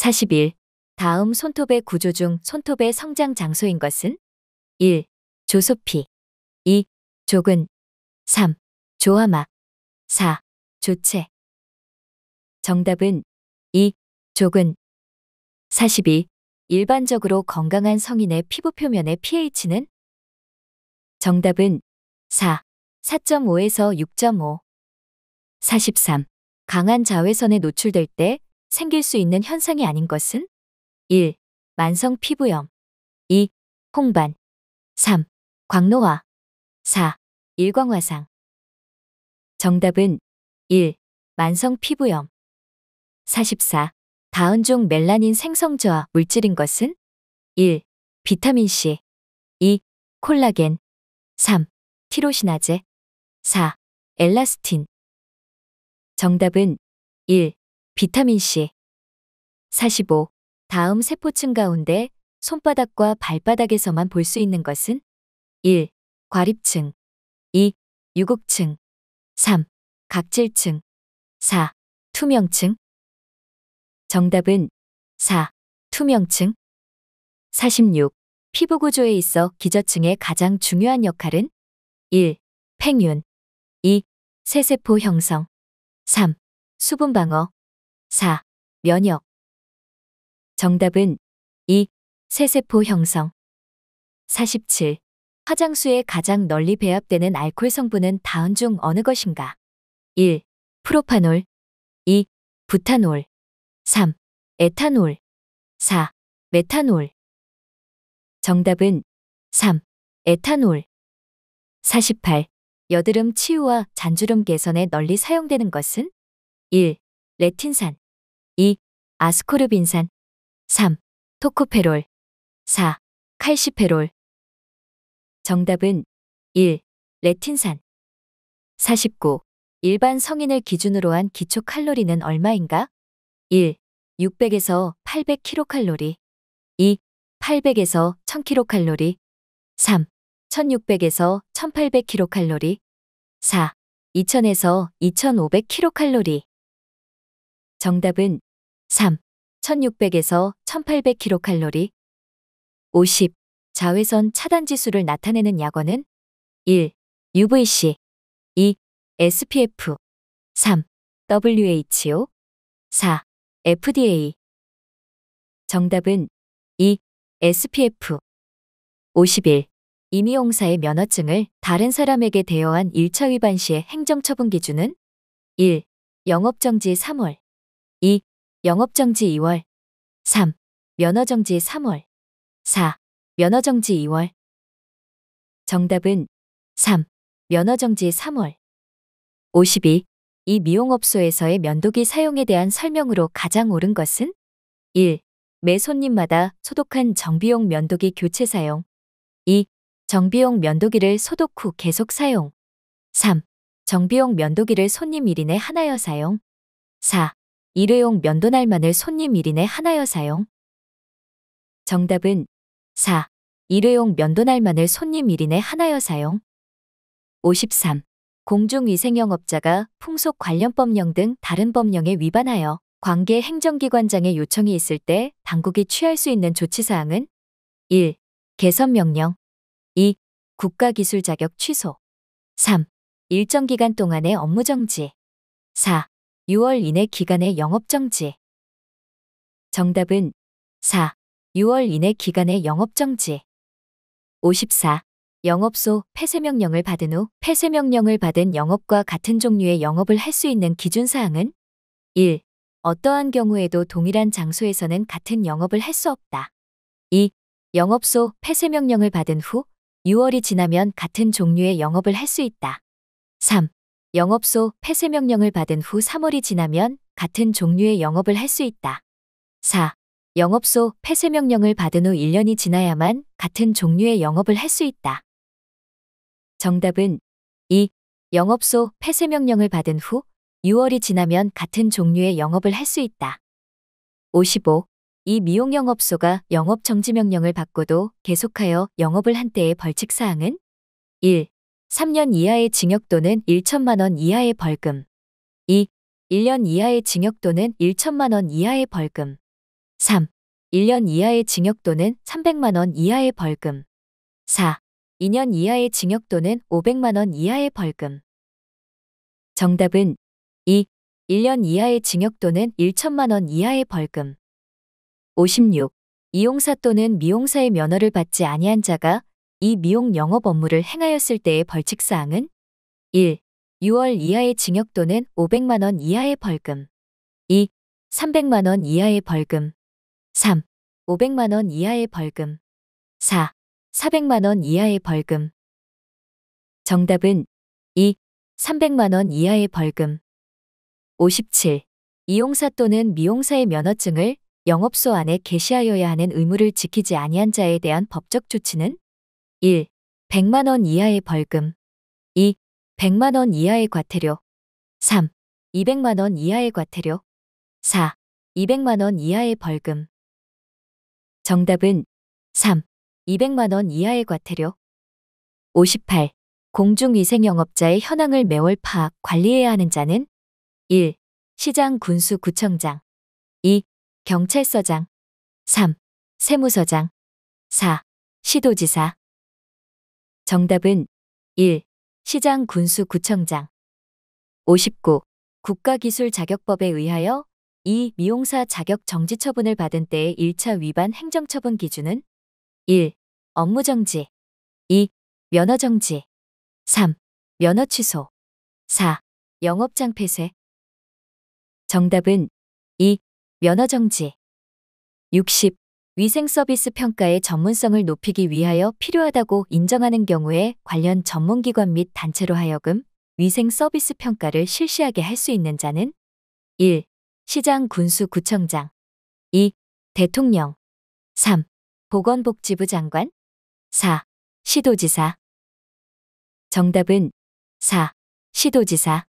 41. 다음 손톱의 구조 중 손톱의 성장 장소인 것은? 1. 조소피 2. 조근 3. 조아마 4. 조체 정답은 2. 조근 42. 일반적으로 건강한 성인의 피부 표면의 pH는? 정답은 4. 4.5에서 6.5 43. 강한 자외선에 노출될 때 생길 수 있는 현상이 아닌 것은 1. 만성 피부염 2. 홍반 3. 광노화 4. 일광화상 정답은 1. 만성 피부염 44. 다은종 멜라닌 생성 저하 물질인 것은 1. 비타민C 2. 콜라겐 3. 티로시나제 4. 엘라스틴 정답은 1. 비타민C 45. 다음 세포층 가운데 손바닥과 발바닥에서만 볼 수 있는 것은 1. 과립층 2. 유곡층 3. 각질층 4. 투명층 정답은 4. 투명층 46. 피부 구조에 있어 기저층의 가장 중요한 역할은 1. 팽윤 2. 세세포 형성 3. 수분 방어 4. 면역. 정답은 2. 세세포 형성. 47. 화장수에 가장 널리 배합되는 알코올 성분은 다음 중 어느 것인가? 1. 프로파놀 2. 부탄올 3. 에탄올 4. 메탄올 정답은 3. 에탄올 48. 여드름 치유와 잔주름 개선에 널리 사용되는 것은? 1. 레틴산 2. 아스코르빈산 3. 토코페롤 4. 칼시페롤 정답은 1. 레틴산 49. 일반 성인을 기준으로 한 기초 칼로리는 얼마인가? 1. 600에서 800kcal 2. 800에서 1000kcal 3. 1600에서 1800kcal 4. 2000에서 2500kcal 정답은 3. 1600에서 1800kcal 50. 자외선 차단 지수를 나타내는 약원은 1. UVC 2. SPF 3. WHO 4. FDA 정답은 2. SPF 51. 임의용사의 면허증을 다른 사람에게 대여한 1차 위반 시의 행정처분 기준은 1. 영업정지 3월 2. 영업정지 2월 3. 면허정지 3월 4. 면허정지 2월 정답은 3. 면허정지 3월 52. 이 미용업소에서의 면도기 사용에 대한 설명으로 가장 옳은 것은 1. 매 손님마다 소독한 정비용 면도기 교체 사용 2. 정비용 면도기를 소독 후 계속 사용 3. 정비용 면도기를 손님 1인에 하나여 사용 4. 일회용 면도날만을 손님 1인에 하나여 사용. 정답은 4. 일회용 면도날만을 손님 1인에 하나여 사용. 53. 공중위생영업자가 풍속 관련법령 등 다른 법령에 위반하여 관계 행정기관장의 요청이 있을 때 당국이 취할 수 있는 조치사항은 1. 개선명령 2. 국가기술자격 취소 3. 일정 기간 동안의 업무정지 4. 6월 이내 기간의 영업정지. 정답은 4. 6월 이내 기간의 영업정지. 54. 영업소 폐쇄명령을 받은 후 폐쇄명령을 받은 영업과 같은 종류의 영업을 할 수 있는 기준사항은 1. 어떠한 경우에도 동일한 장소에서는 같은 영업을 할 수 없다. 2. 영업소 폐쇄명령을 받은 후 6월이 지나면 같은 종류의 영업을 할 수 있다. 3. 영업소 폐쇄 명령을 받은 후 3월이 지나면 같은 종류의 영업을 할 수 있다. 4. 영업소 폐쇄 명령을 받은 후 1년이 지나야만 같은 종류의 영업을 할 수 있다. 정답은 2. 영업소 폐쇄 명령을 받은 후 6월이 지나면 같은 종류의 영업을 할 수 있다. 55. 이 미용 영업소가 영업 정지 명령을 받고도 계속하여 영업을 한 때의 벌칙 사항은 1. 3년 이하의 징역 또는 1천만 원 이하의 벌금. 2. 1년 이하의 징역 또는 1천만 원 이하의 벌금. 3. 1년 이하의 징역 또는 300만 원 이하의 벌금. 4. 2년 이하의 징역 또는 500만 원 이하의 벌금. 정답은 2. 1년 이하의 징역 또는 1천만 원 이하의 벌금. 56. 이용사 또는 미용사의 면허를 받지 아니한 자가 이 미용 영업 업무를 행하였을 때의 벌칙사항은 1. 6월 이하의 징역 또는 500만 원 이하의 벌금 2. 300만 원 이하의 벌금 3. 500만 원 이하의 벌금 4. 400만 원 이하의 벌금 정답은 2. 300만 원 이하의 벌금 57. 이용사 또는 미용사의 면허증을 영업소 안에 게시하여야 하는 의무를 지키지 아니한 자에 대한 법적 조치는 1. 100만원 이하의 벌금 2. 100만원 이하의 과태료 3. 200만원 이하의 과태료 4. 200만원 이하의 벌금 정답은 3. 200만원 이하의 과태료 58. 공중위생영업자의 현황을 매월 파악, 관리해야 하는 자는 1. 시장 군수 구청장 2. 경찰서장 3. 세무서장 4. 시도지사 정답은 1. 시장 군수 구청장 59. 국가기술자격법에 의하여 2. 미용사 자격 정지 처분을 받은 때의 1차 위반 행정처분 기준은 1. 업무 정지 2. 면허 정지 3. 면허 취소 4. 영업장 폐쇄 정답은 2. 면허 정지 60. 위생 서비스 평가의 전문성을 높이기 위하여 필요하다고 인정하는 경우에 관련 전문기관 및 단체로 하여금 위생 서비스 평가를 실시하게 할 수 있는 자는 1. 시장 군수 구청장 2. 대통령 3. 보건복지부 장관 4. 시도지사 정답은 4. 시도지사